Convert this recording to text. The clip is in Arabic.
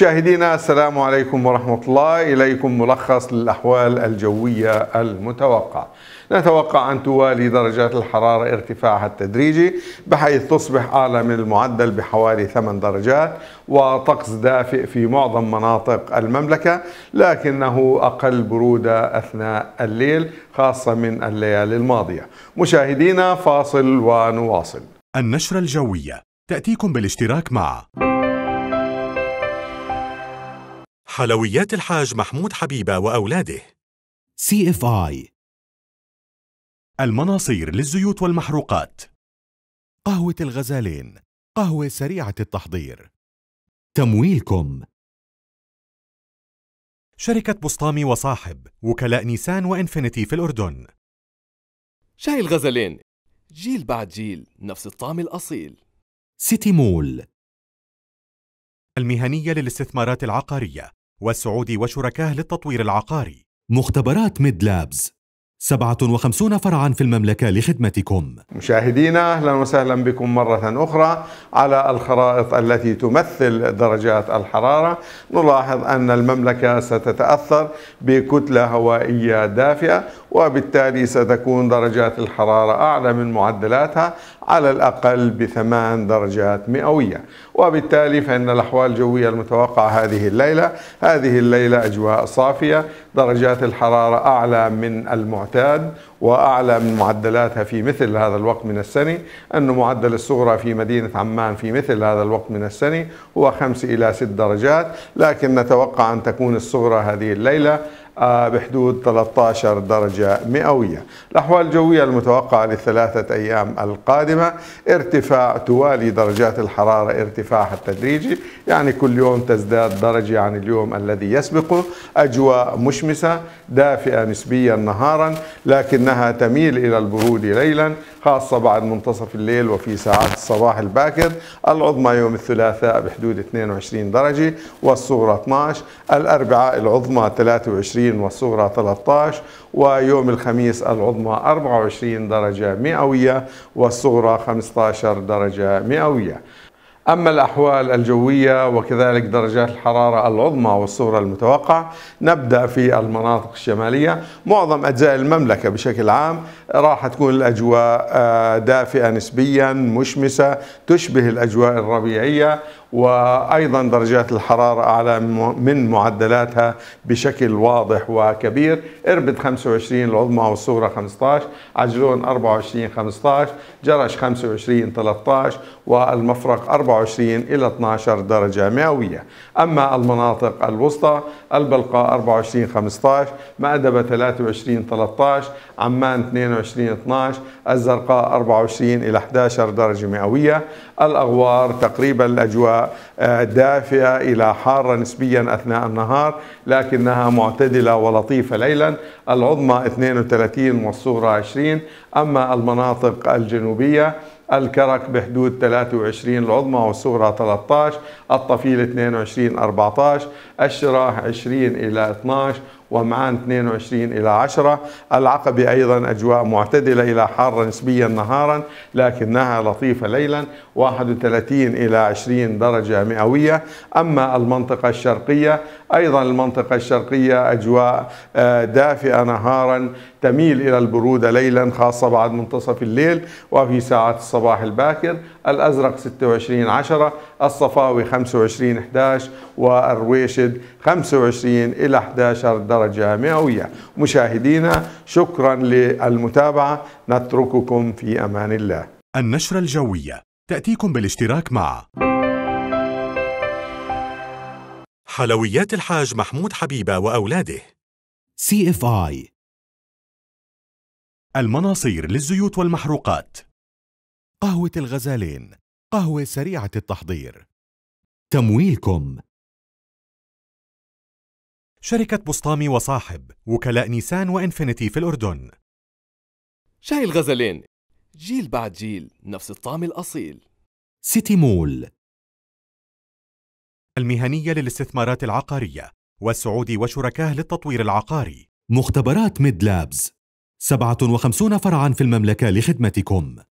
مشاهدينا السلام عليكم ورحمة الله إليكم ملخص للأحوال الجوية المتوقعة نتوقع أن توالي درجات الحرارة ارتفاعها التدريجي بحيث تصبح أعلى من المعدل بحوالي 8 درجات وطقس دافئ في معظم مناطق المملكة لكنه أقل برودة أثناء الليل خاصة من الليالي الماضية مشاهدينا فاصل ونواصل النشرة الجوية تأتيكم بالاشتراك مع حلويات الحاج محمود حبيبة وأولاده سي اف اي المناصير للزيوت والمحروقات قهوة الغزالين قهوة سريعة التحضير تمويلكم شركة بسطامي وصاحب وكلاء نيسان وإنفينيتي في الأردن شاي الغزلين جيل بعد جيل نفس الطعم الأصيل سيتي مول المهنية للاستثمارات العقارية والسعودي وشركاه للتطوير العقاري مختبرات ميد لابز 57 فرعا في المملكة لخدمتكم مشاهدينا أهلا وسهلا بكم مرة أخرى على الخرائط التي تمثل درجات الحرارة نلاحظ أن المملكة ستتأثر بكتلة هوائية دافئة وبالتالي ستكون درجات الحرارة أعلى من معدلاتها على الأقل بثمان درجات مئوية وبالتالي فإن الأحوال الجوية المتوقعة هذه الليلة هذه الليلة أجواء صافية درجات الحرارة أعلى من المعتاد المعتاد وأعلى من معدلاتها في مثل هذا الوقت من السنة أن معدل الصغرى في مدينة عمان في مثل هذا الوقت من السنة هو 5 إلى 6 درجات لكن نتوقع أن تكون الصغرى هذه الليلة آه، بحدود 13 درجة مئوية الأحوال الجوية المتوقعة للثلاثة أيام القادمة ارتفاع توالي درجات الحرارة ارتفاعها التدريجي يعني كل يوم تزداد درجة عن اليوم الذي يسبقه أجواء مشمسة دافئة نسبيا نهارا لكنها تميل إلى البرود ليلا خاصة بعد منتصف الليل وفي ساعات الصباح الباكر العظمى يوم الثلاثاء بحدود 22 درجة والصغرى 12 الأربعاء العظمى 23 20 والصغرى 13 ويوم الخميس العظمى 24 درجة مئوية والصغرى 15 درجة مئوية أما الأحوال الجوية وكذلك درجات الحرارة العظمى والصغرى المتوقعة نبدأ في المناطق الشمالية معظم أجزاء المملكة بشكل عام راح تكون الأجواء آه، دافئة نسبيا مشمسة تشبه الأجواء الربيعية وايضا درجات الحراره اعلى من معدلاتها بشكل واضح وكبير اربد 25 العظمى والصغرى 15 عجلون 24 15 جرش 25 13 والمفرق 24 الى 12 درجه مئويه اما المناطق الوسطى البلقاء 24 15 مأدبه 23 13 عمان 22 12 الزرقاء 24 الى 11 درجه مئويه الاغوار تقريبا الاجواء uh, آه، دافئة إلى حارة نسبيا أثناء النهار لكنها معتدلة ولطيفة ليلا العظمى 32 والصغرى 20 أما المناطق الجنوبية الكرك بحدود 23 العظمى والصغرى 13 الطفيل 22 14 الشراح 20 إلى 12 ومعان 22 إلى 10 العقبة أيضا أجواء معتدلة إلى حارة نسبيا نهارا لكنها لطيفة ليلا 31 إلى 20 درجة مئوية أما المنطقة الشرقية أيضا المنطقة الشرقية أجواء آه، دافئة نهارا تميل إلى البرودة ليلا خاصة بعد منتصف الليل وفي ساعات الصباح الباكر الأزرق 26 10 الصفاوي 25 11 والرويشد 25 إلى 11 درجة مئوية مشاهدينا شكرا للمتابعة نترككم في أمان الله النشرة الجوية تأتيكم بالاشتراك مع حلويات الحاج محمود حبيبة وأولاده سي اف اي المناصير للزيوت والمحروقات قهوة الغزالين قهوة سريعة التحضير تمويلكم شركة بسطامي وصاحب وكلاء نيسان وإنفينيتي في الأردن شاي الغزلين جيل بعد جيل نفس الطعم الأصيل سيتي مول المهنية للاستثمارات العقارية والسعودي وشركاه للتطوير العقاري مختبرات ميد لابز 57 فرعا في المملكة لخدمتكم